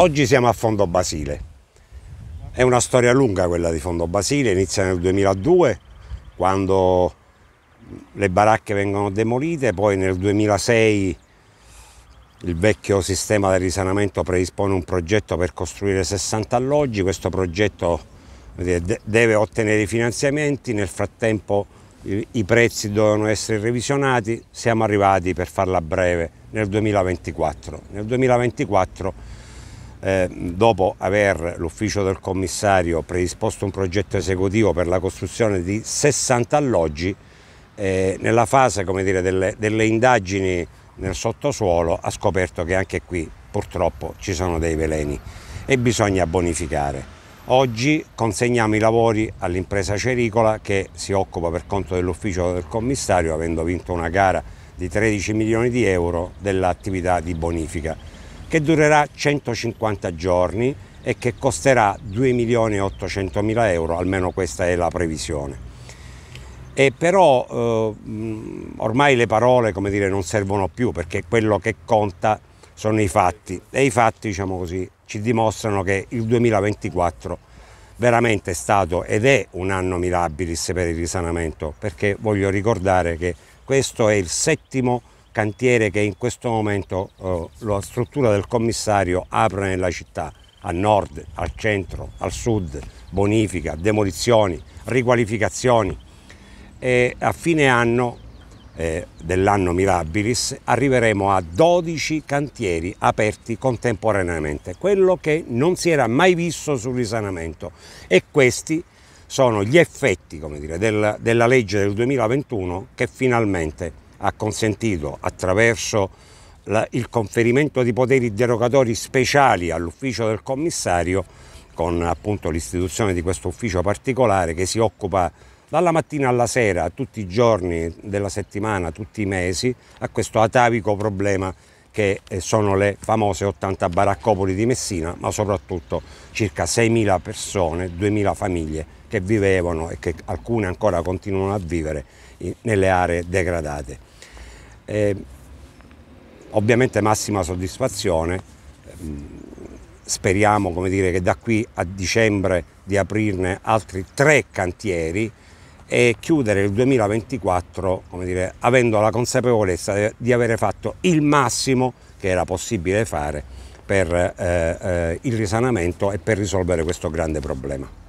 Oggi siamo a Fondo Basile. È una storia lunga quella di Fondo Basile, inizia nel 2002 quando le baracche vengono demolite, poi nel 2006 il vecchio sistema del risanamento predispone un progetto per costruire 60 alloggi, questo progetto deve ottenere i finanziamenti, nel frattempo i prezzi dovevano essere revisionati, siamo arrivati per farla breve nel 2024. Nel 2024 eh, dopo aver l'ufficio del commissario predisposto un progetto esecutivo per la costruzione di 60 alloggi, eh, nella fase dire, delle, delle indagini nel sottosuolo ha scoperto che anche qui purtroppo ci sono dei veleni e bisogna bonificare. Oggi consegniamo i lavori all'impresa Cericola che si occupa per conto dell'ufficio del commissario avendo vinto una gara di 13 milioni di euro dell'attività di bonifica che durerà 150 giorni e che costerà 2 milioni e 800 mila euro, almeno questa è la previsione. E però eh, ormai le parole come dire, non servono più perché quello che conta sono i fatti e i fatti diciamo così, ci dimostrano che il 2024 veramente è stato ed è un anno mirabilis per il risanamento perché voglio ricordare che questo è il settimo cantiere che in questo momento eh, la struttura del commissario apre nella città, a nord, al centro, al sud, bonifica, demolizioni, riqualificazioni e a fine anno eh, dell'anno Mirabilis arriveremo a 12 cantieri aperti contemporaneamente, quello che non si era mai visto sul risanamento e questi sono gli effetti dire, del, della legge del 2021 che finalmente ha consentito attraverso la, il conferimento di poteri derogatori speciali all'ufficio del commissario con appunto l'istituzione di questo ufficio particolare che si occupa dalla mattina alla sera, tutti i giorni della settimana, tutti i mesi, a questo atavico problema che eh, sono le famose 80 baraccopoli di Messina, ma soprattutto circa 6.000 persone, 2.000 famiglie che vivevano e che alcune ancora continuano a vivere nelle aree degradate. E eh, ovviamente massima soddisfazione, ehm, speriamo dire, che da qui a dicembre di aprirne altri tre cantieri e chiudere il 2024 dire, avendo la consapevolezza di avere fatto il massimo che era possibile fare per eh, eh, il risanamento e per risolvere questo grande problema.